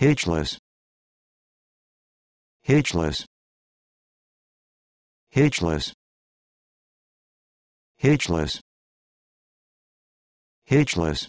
hitchless hitchless hitchless hitchless hitchless